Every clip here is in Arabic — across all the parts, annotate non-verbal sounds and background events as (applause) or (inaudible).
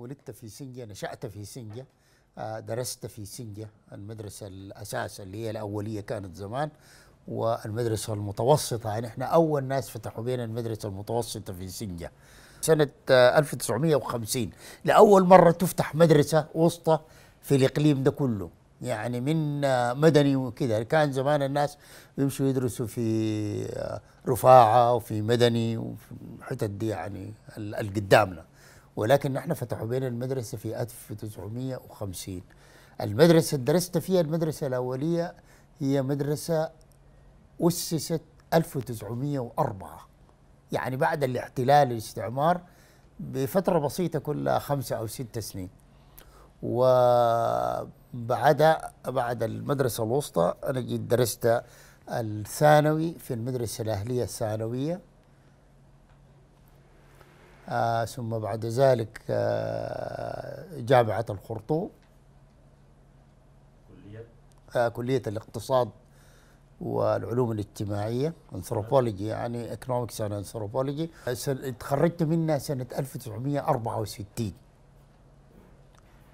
ولدت في سنجة نشأت في سنجة آه، درست في سنجة المدرسة الأساس اللي هي الأولية كانت زمان والمدرسة المتوسطة يعني احنا أول ناس فتحوا بين المدرسة المتوسطة في سنجة سنة 1950 آه، لأول مرة تفتح مدرسة وسطى في الإقليم ده كله يعني من آه، مدني وكذا كان زمان الناس يمشوا يدرسوا في رفاعة وفي مدني وفي الحتت دي يعني القدامنا ولكن احنا فتحوا بين المدرسه في 1950 المدرسه اللي درست فيها المدرسه الاوليه هي مدرسه اسست 1904 يعني بعد الاحتلال الاستعمار بفتره بسيطه كلها خمسه او ست سنين وبعد بعد المدرسه الوسطى انا جيت درست الثانوي في المدرسه الاهليه الثانويه آه ثم بعد ذلك آه جامعة الخرطوم كلية آه كلية الاقتصاد والعلوم الاجتماعية انثروبولوجي يعني ايكونومكس اند انثروبولوجي تخرجت منها سنة 1964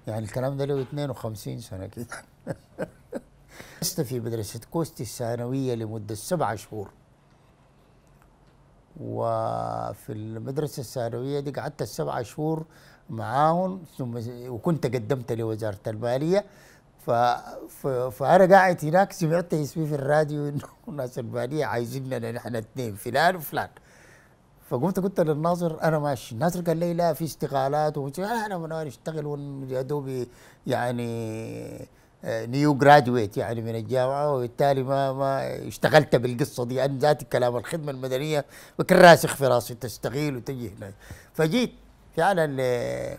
يعني الكلام ده له 52 سنة كده (laughs) لست في مدرسة كوستي الثانوية لمدة سبعة شهور وفي المدرسة الثانوية دي قعدت السبع شهور معاهم ثم وكنت قدمت لوزارة المالية ف... ف... فأنا قاعد هناك سمعت اسمي في الراديو إنه (laughs) ناس المالية عايزيننا نحن اثنين فلان وفلان فقمت قلت للناظر انا ماشي الناظر قال لي لا في استقالات وقلت انا من اشتغل يا دوبي يعني نيو جرادويت يعني من الجامعه وبالتالي ما ما اشتغلت بالقصه دي انا ذاتي كلام الخدمه المدنيه وكان راسخ في راسي تستغيل وتجي هناك فجيت فعلا ل...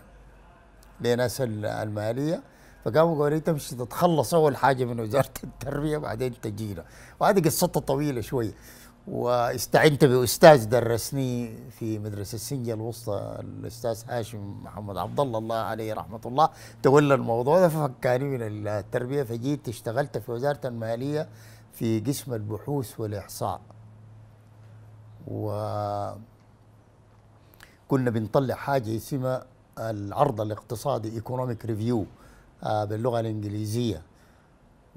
لناس الماليه فقاموا قالوا لي تمشي تتخلص اول حاجه من وزاره التربيه بعدين تجينا وهذه قصتها طويله شويه واستعنت باستاذ درسني في مدرسه السنجه الوسطى الاستاذ هاشم محمد عبد الله الله عليه رحمه الله تولى الموضوع ده ففكاني من التربيه فجيت اشتغلت في وزاره الماليه في قسم البحوث والاحصاء و كنا بنطلع حاجه اسمها العرض الاقتصادي ايكونوميك آه، ريفيو باللغه الانجليزيه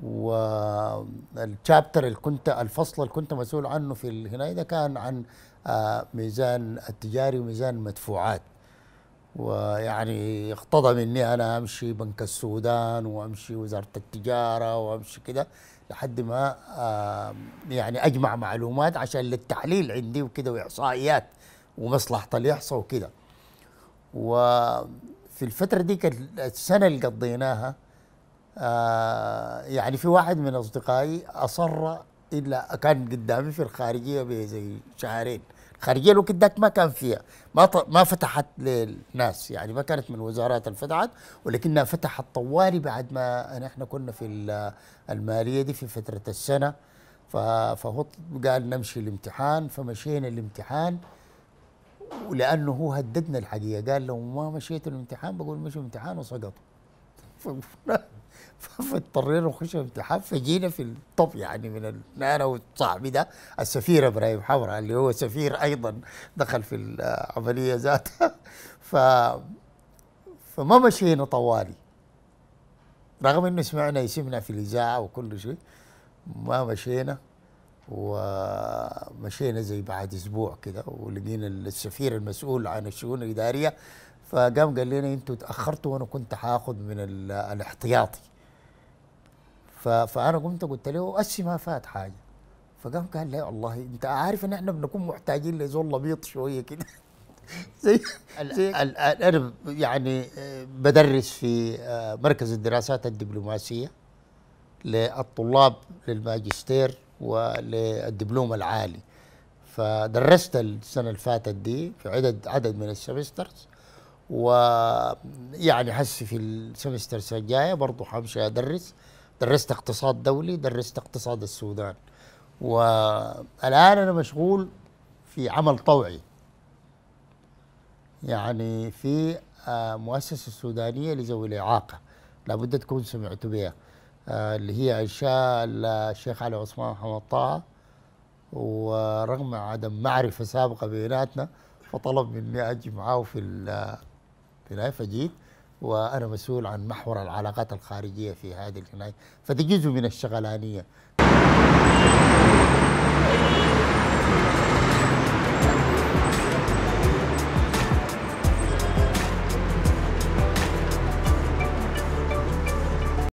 والشابتر اللي كنت الفصل اللي كنت مسؤول عنه في هنا ده كان عن آه، ميزان التجاري وميزان المدفوعات ويعني اقتضى مني انا امشي بنك السودان وامشي وزاره التجاره وامشي كده لحد ما يعني اجمع معلومات عشان للتحليل عندي وكده واحصائيات ومصلحه اللي وكده وفي الفتره دي السنه اللي قضيناها آه يعني في واحد من اصدقائي اصر الا كان قدامي في الخارجيه بزي شهرين الخارجيه الوقت ذاك ما كان فيها ما ما فتحت للناس يعني ما كانت من وزارات انفتحت ولكنها فتحت طوالي بعد ما نحن كنا في الماليه دي في فتره السنه فهو قال نمشي الامتحان فمشينا الامتحان ولانه هو هددنا الحقيقه قال لو ما مشيت الامتحان بقول مشي الامتحان وسقطوا (laughs) فاضطرينا نخش الاتحاد فجينا في الطب يعني من انا وصاحبي ده السفير ابراهيم حمرا اللي هو سفير ايضا دخل في العمليه ذاتها (laughs) ف فما مشينا طوالي رغم انه سمعنا اسمنا في الاذاعه وكل شيء ما مشينا ومشينا زي بعد اسبوع كده ولقينا السفير المسؤول عن الشؤون الاداريه فقام قال لنا انتوا تاخرتوا وانا كنت حاخذ من الاحتياطي فانا قمت قلت له اشي ما فات حاجه فقام قال لا والله انت عارف ان احنا بنكون محتاجين لزول لبيط شويه كده (laughs) زي, زي انا يعني آه، بدرس في آه، مركز الدراسات الدبلوماسيه للطلاب للماجستير وللدبلوم العالي فدرست السنه اللي فاتت دي في عدد عدد من السمسترز ويعني حسي في السمستر الجاية برضو حمشي أدرس درست اقتصاد دولي درست اقتصاد السودان والآن أنا مشغول في عمل طوعي يعني في آه، مؤسسة سودانية لذوي الإعاقة لابد تكون سمعتوا بها آه، اللي هي إنشاء الشيخ علي عثمان محمد طه ورغم عدم معرفة سابقة بيناتنا فطلب مني أجي معاه في في النهايه فجيت وانا مسؤول عن محور العلاقات الخارجيه في هذه النهايه فده جزء من الشغلانيه